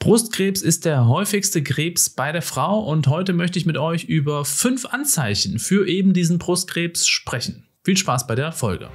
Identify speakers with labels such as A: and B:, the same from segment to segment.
A: Brustkrebs ist der häufigste Krebs bei der Frau und heute möchte ich mit euch über fünf Anzeichen für eben diesen Brustkrebs sprechen. Viel Spaß bei der Folge.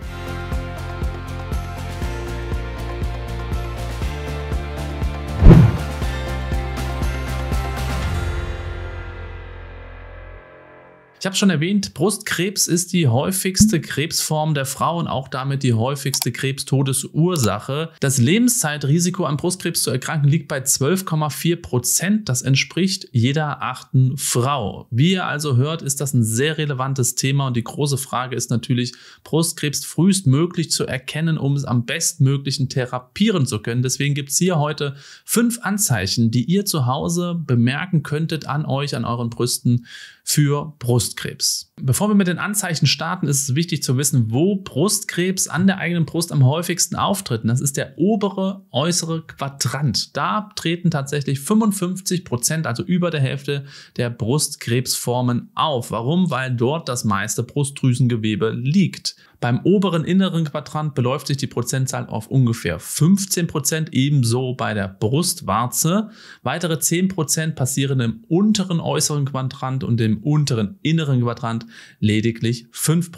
A: Ich habe schon erwähnt, Brustkrebs ist die häufigste Krebsform der Frau und auch damit die häufigste Krebstodesursache. Das Lebenszeitrisiko an Brustkrebs zu erkranken liegt bei 12,4 Prozent. Das entspricht jeder achten Frau. Wie ihr also hört, ist das ein sehr relevantes Thema und die große Frage ist natürlich, Brustkrebs frühestmöglich zu erkennen, um es am bestmöglichen therapieren zu können. Deswegen gibt es hier heute fünf Anzeichen, die ihr zu Hause bemerken könntet an euch, an euren Brüsten für Brustkrebs. Bevor wir mit den Anzeichen starten, ist es wichtig zu wissen, wo Brustkrebs an der eigenen Brust am häufigsten auftritt. das ist der obere äußere Quadrant. Da treten tatsächlich 55 Prozent, also über der Hälfte der Brustkrebsformen auf. Warum? Weil dort das meiste Brustdrüsengewebe liegt. Beim oberen inneren Quadrant beläuft sich die Prozentzahl auf ungefähr 15 ebenso bei der Brustwarze. Weitere 10 passieren im unteren äußeren Quadrant und im unteren inneren Quadrant lediglich 5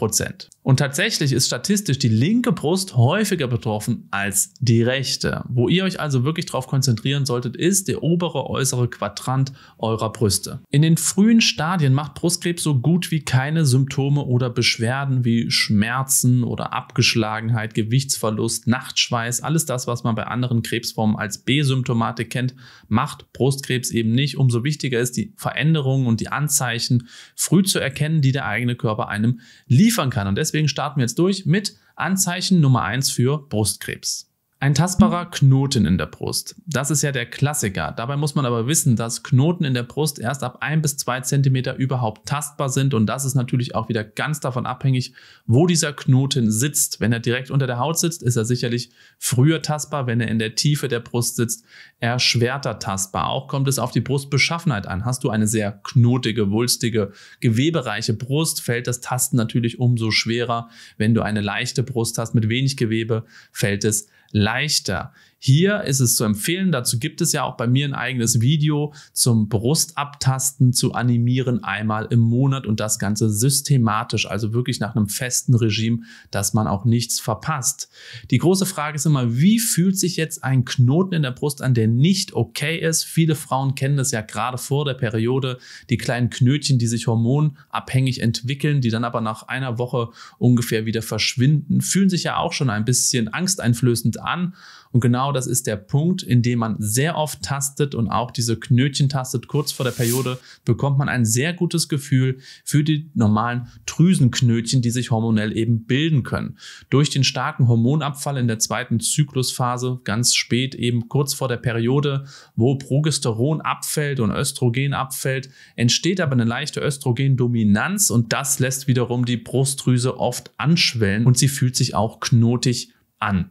A: Und tatsächlich ist statistisch die linke Brust häufiger betroffen als die rechte. Wo ihr euch also wirklich darauf konzentrieren solltet, ist der obere äußere Quadrant eurer Brüste. In den frühen Stadien macht Brustkrebs so gut wie keine Symptome oder Beschwerden wie Schmerz Schmerzen oder Abgeschlagenheit, Gewichtsverlust, Nachtschweiß, alles das, was man bei anderen Krebsformen als B-Symptomatik kennt, macht Brustkrebs eben nicht. Umso wichtiger ist, die Veränderungen und die Anzeichen früh zu erkennen, die der eigene Körper einem liefern kann. Und deswegen starten wir jetzt durch mit Anzeichen Nummer 1 für Brustkrebs. Ein tastbarer Knoten in der Brust. Das ist ja der Klassiker. Dabei muss man aber wissen, dass Knoten in der Brust erst ab ein bis zwei Zentimeter überhaupt tastbar sind. Und das ist natürlich auch wieder ganz davon abhängig, wo dieser Knoten sitzt. Wenn er direkt unter der Haut sitzt, ist er sicherlich früher tastbar. Wenn er in der Tiefe der Brust sitzt, erschwerter tastbar. Auch kommt es auf die Brustbeschaffenheit an. Hast du eine sehr knotige, wulstige, gewebereiche Brust, fällt das Tasten natürlich umso schwerer. Wenn du eine leichte Brust hast mit wenig Gewebe, fällt es leichter. Hier ist es zu empfehlen, dazu gibt es ja auch bei mir ein eigenes Video zum Brustabtasten zu animieren, einmal im Monat und das Ganze systematisch, also wirklich nach einem festen Regime, dass man auch nichts verpasst. Die große Frage ist immer, wie fühlt sich jetzt ein Knoten in der Brust an, der nicht okay ist? Viele Frauen kennen das ja gerade vor der Periode, die kleinen Knötchen, die sich hormonabhängig entwickeln, die dann aber nach einer Woche ungefähr wieder verschwinden, fühlen sich ja auch schon ein bisschen angsteinflößend an. Und genau das ist der Punkt, in dem man sehr oft tastet und auch diese Knötchen tastet. Kurz vor der Periode bekommt man ein sehr gutes Gefühl für die normalen Drüsenknötchen, die sich hormonell eben bilden können. Durch den starken Hormonabfall in der zweiten Zyklusphase, ganz spät eben kurz vor der Periode, wo Progesteron abfällt und Östrogen abfällt, entsteht aber eine leichte Östrogendominanz und das lässt wiederum die Brustdrüse oft anschwellen und sie fühlt sich auch knotig an.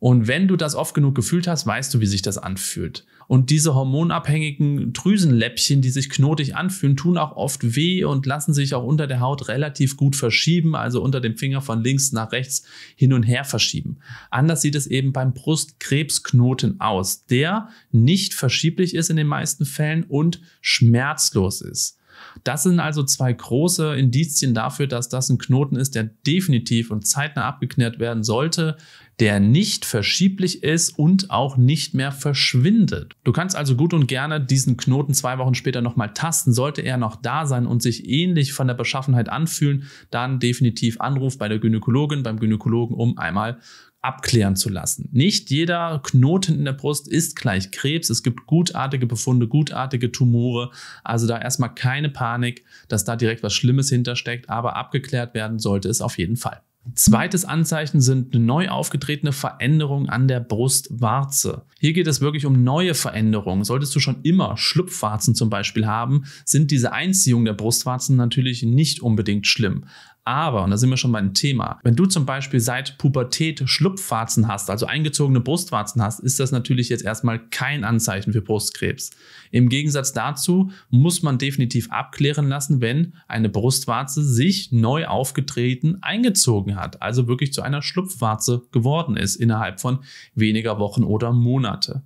A: Und wenn du das oft genug gefühlt hast, weißt du, wie sich das anfühlt. Und diese hormonabhängigen Drüsenläppchen, die sich knotig anfühlen, tun auch oft weh und lassen sich auch unter der Haut relativ gut verschieben, also unter dem Finger von links nach rechts hin und her verschieben. Anders sieht es eben beim Brustkrebsknoten aus, der nicht verschieblich ist in den meisten Fällen und schmerzlos ist. Das sind also zwei große Indizien dafür, dass das ein Knoten ist, der definitiv und zeitnah abgeknirrt werden sollte, der nicht verschieblich ist und auch nicht mehr verschwindet. Du kannst also gut und gerne diesen Knoten zwei Wochen später nochmal tasten. Sollte er noch da sein und sich ähnlich von der Beschaffenheit anfühlen, dann definitiv Anruf bei der Gynäkologin, beim Gynäkologen, um einmal abklären zu lassen. Nicht jeder Knoten in der Brust ist gleich Krebs. Es gibt gutartige Befunde, gutartige Tumore. Also da erstmal keine Panik, dass da direkt was Schlimmes hintersteckt, aber abgeklärt werden sollte es auf jeden Fall. Zweites Anzeichen sind neu aufgetretene Veränderungen an der Brustwarze. Hier geht es wirklich um neue Veränderungen. Solltest du schon immer Schlupfwarzen zum Beispiel haben, sind diese Einziehungen der Brustwarzen natürlich nicht unbedingt schlimm. Aber, und da sind wir schon beim Thema, wenn du zum Beispiel seit Pubertät Schlupfwarzen hast, also eingezogene Brustwarzen hast, ist das natürlich jetzt erstmal kein Anzeichen für Brustkrebs. Im Gegensatz dazu muss man definitiv abklären lassen, wenn eine Brustwarze sich neu aufgetreten eingezogen hat, also wirklich zu einer Schlupfwarze geworden ist innerhalb von weniger Wochen oder Monate.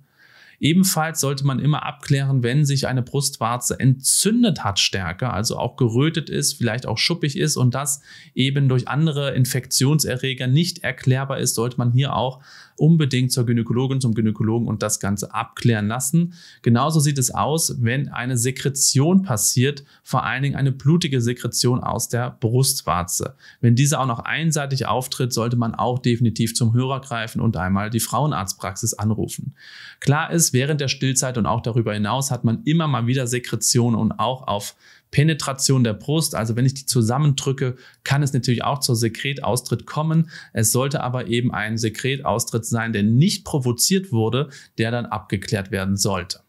A: Ebenfalls sollte man immer abklären, wenn sich eine Brustwarze entzündet hat stärker, also auch gerötet ist, vielleicht auch schuppig ist und das eben durch andere Infektionserreger nicht erklärbar ist, sollte man hier auch unbedingt zur Gynäkologin, zum Gynäkologen und das Ganze abklären lassen. Genauso sieht es aus, wenn eine Sekretion passiert, vor allen Dingen eine blutige Sekretion aus der Brustwarze. Wenn diese auch noch einseitig auftritt, sollte man auch definitiv zum Hörer greifen und einmal die Frauenarztpraxis anrufen. Klar ist, während der Stillzeit und auch darüber hinaus hat man immer mal wieder Sekretionen und auch auf Penetration der Brust, also wenn ich die zusammendrücke, kann es natürlich auch zur Sekretaustritt kommen. Es sollte aber eben ein Sekretaustritt sein, der nicht provoziert wurde, der dann abgeklärt werden sollte.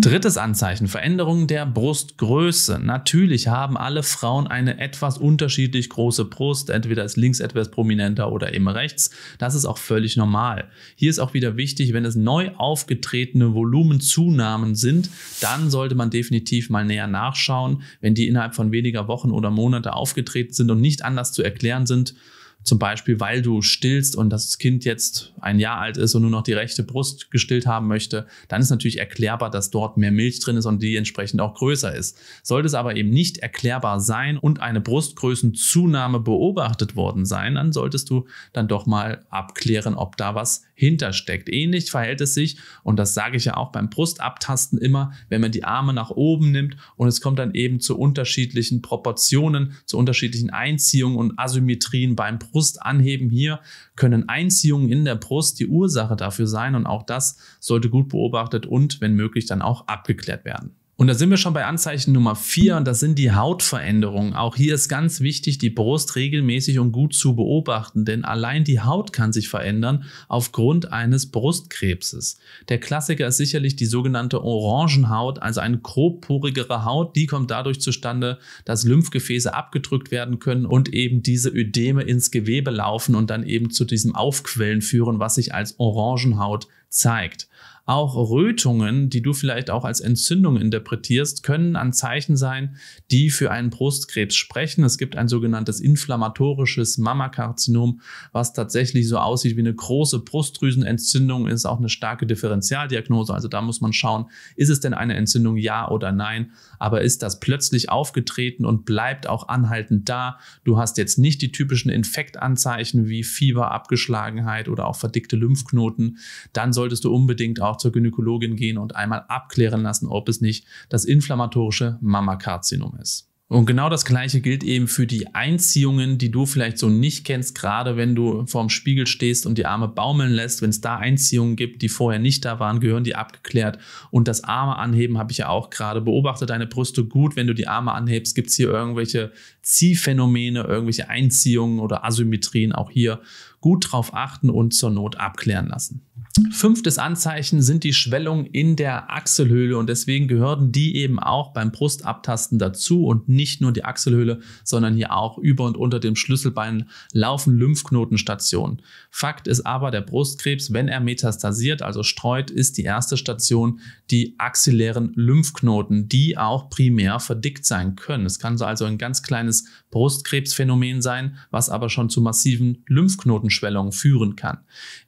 A: Drittes Anzeichen, Veränderung der Brustgröße. Natürlich haben alle Frauen eine etwas unterschiedlich große Brust. Entweder ist links etwas prominenter oder eben rechts. Das ist auch völlig normal. Hier ist auch wieder wichtig, wenn es neu aufgetretene Volumenzunahmen sind, dann sollte man definitiv mal näher nachschauen. Wenn die innerhalb von weniger Wochen oder Monate aufgetreten sind und nicht anders zu erklären sind, zum Beispiel, weil du stillst und das Kind jetzt ein Jahr alt ist und nur noch die rechte Brust gestillt haben möchte, dann ist natürlich erklärbar, dass dort mehr Milch drin ist und die entsprechend auch größer ist. Sollte es aber eben nicht erklärbar sein und eine Brustgrößenzunahme beobachtet worden sein, dann solltest du dann doch mal abklären, ob da was hintersteckt. Ähnlich verhält es sich, und das sage ich ja auch beim Brustabtasten immer, wenn man die Arme nach oben nimmt und es kommt dann eben zu unterschiedlichen Proportionen, zu unterschiedlichen Einziehungen und Asymmetrien beim Brustabtasten. Brust anheben hier, können Einziehungen in der Brust die Ursache dafür sein und auch das sollte gut beobachtet und wenn möglich dann auch abgeklärt werden. Und da sind wir schon bei Anzeichen Nummer vier und das sind die Hautveränderungen. Auch hier ist ganz wichtig, die Brust regelmäßig und gut zu beobachten, denn allein die Haut kann sich verändern aufgrund eines Brustkrebses. Der Klassiker ist sicherlich die sogenannte Orangenhaut, also eine grobporigere Haut, die kommt dadurch zustande, dass Lymphgefäße abgedrückt werden können und eben diese Ödeme ins Gewebe laufen und dann eben zu diesem Aufquellen führen, was sich als Orangenhaut zeigt. Auch Rötungen, die du vielleicht auch als Entzündung interpretierst, können an Zeichen sein, die für einen Brustkrebs sprechen. Es gibt ein sogenanntes inflammatorisches Mammakarzinom, was tatsächlich so aussieht wie eine große Brustdrüsenentzündung, ist auch eine starke Differentialdiagnose. Also da muss man schauen, ist es denn eine Entzündung, ja oder nein? Aber ist das plötzlich aufgetreten und bleibt auch anhaltend da? Du hast jetzt nicht die typischen Infektanzeichen wie Fieber, Abgeschlagenheit oder auch verdickte Lymphknoten. Dann solltest du unbedingt auch auch zur Gynäkologin gehen und einmal abklären lassen, ob es nicht das inflammatorische Mammakarzinom ist. Und genau das gleiche gilt eben für die Einziehungen, die du vielleicht so nicht kennst, gerade wenn du vorm Spiegel stehst und die Arme baumeln lässt. Wenn es da Einziehungen gibt, die vorher nicht da waren, gehören die abgeklärt. Und das Arme anheben habe ich ja auch gerade. Beobachte deine Brüste gut, wenn du die Arme anhebst. Gibt es hier irgendwelche Ziehphänomene, irgendwelche Einziehungen oder Asymmetrien auch hier? gut drauf achten und zur Not abklären lassen. Fünftes Anzeichen sind die Schwellungen in der Achselhöhle und deswegen gehören die eben auch beim Brustabtasten dazu und nicht nur die Achselhöhle, sondern hier auch über und unter dem Schlüsselbein laufen Lymphknotenstationen. Fakt ist aber, der Brustkrebs, wenn er metastasiert, also streut, ist die erste Station die axillären Lymphknoten, die auch primär verdickt sein können. Es kann also ein ganz kleines Brustkrebsphänomen sein, was aber schon zu massiven Lymphknoten Lymphknotenschwellung führen kann.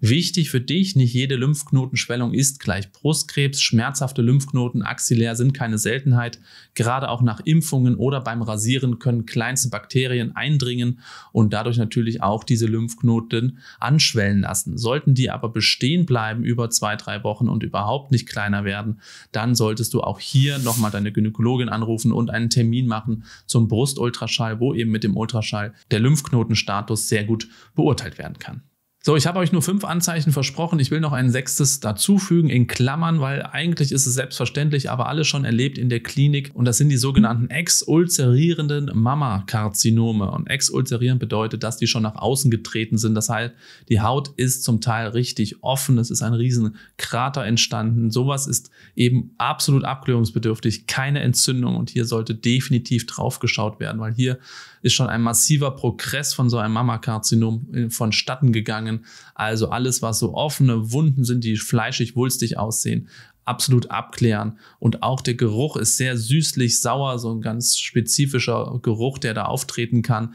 A: Wichtig für dich, nicht jede Lymphknotenschwellung ist gleich Brustkrebs. Schmerzhafte Lymphknoten axillär sind keine Seltenheit. Gerade auch nach Impfungen oder beim Rasieren können kleinste Bakterien eindringen und dadurch natürlich auch diese Lymphknoten anschwellen lassen. Sollten die aber bestehen bleiben über zwei, drei Wochen und überhaupt nicht kleiner werden, dann solltest du auch hier nochmal deine Gynäkologin anrufen und einen Termin machen zum Brustultraschall, wo eben mit dem Ultraschall der Lymphknotenstatus sehr gut beurteilt werden kann. So, ich habe euch nur fünf Anzeichen versprochen. Ich will noch ein sechstes dazufügen in Klammern, weil eigentlich ist es selbstverständlich, aber alle schon erlebt in der Klinik. Und das sind die sogenannten exulzerierenden Mammakarzinome. Und exulzerieren bedeutet, dass die schon nach außen getreten sind. Das heißt, die Haut ist zum Teil richtig offen. Es ist ein Riesenkrater entstanden. Sowas ist eben absolut abklärungsbedürftig. Keine Entzündung. Und hier sollte definitiv drauf geschaut werden, weil hier ist schon ein massiver Progress von so einem Mammakarzinom äh, vonstatten gegangen Verletzungen. Also alles, was so offene Wunden sind, die fleischig, wulstig aussehen, absolut abklären. Und auch der Geruch ist sehr süßlich sauer, so ein ganz spezifischer Geruch, der da auftreten kann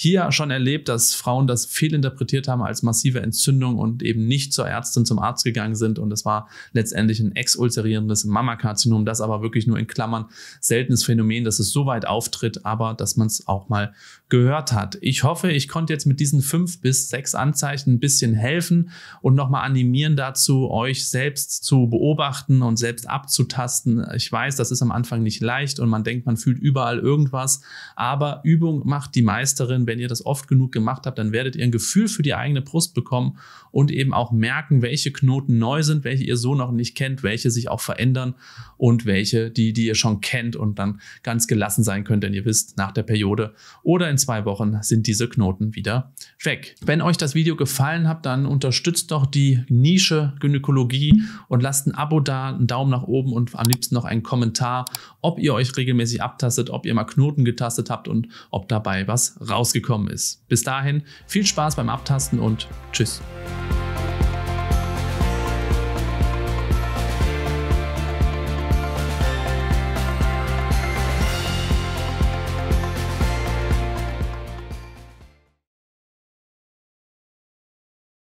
A: hier schon erlebt, dass Frauen das fehlinterpretiert haben als massive Entzündung und eben nicht zur Ärztin, zum Arzt gegangen sind. Und es war letztendlich ein exulzerierendes Mammakarzinom, das aber wirklich nur in Klammern seltenes Phänomen, dass es so weit auftritt, aber dass man es auch mal gehört hat. Ich hoffe, ich konnte jetzt mit diesen fünf bis sechs Anzeichen ein bisschen helfen und nochmal animieren dazu, euch selbst zu beobachten und selbst abzutasten. Ich weiß, das ist am Anfang nicht leicht und man denkt, man fühlt überall irgendwas, aber Übung macht die Meisterin wenn ihr das oft genug gemacht habt, dann werdet ihr ein Gefühl für die eigene Brust bekommen und eben auch merken, welche Knoten neu sind, welche ihr so noch nicht kennt, welche sich auch verändern und welche, die, die ihr schon kennt und dann ganz gelassen sein könnt, denn ihr wisst, nach der Periode oder in zwei Wochen sind diese Knoten wieder weg. Wenn euch das Video gefallen hat, dann unterstützt doch die Nische Gynäkologie und lasst ein Abo da, einen Daumen nach oben und am liebsten noch einen Kommentar, ob ihr euch regelmäßig abtastet, ob ihr mal Knoten getastet habt und ob dabei was rausgeht gekommen ist. Bis dahin, viel Spaß beim Abtasten und tschüss.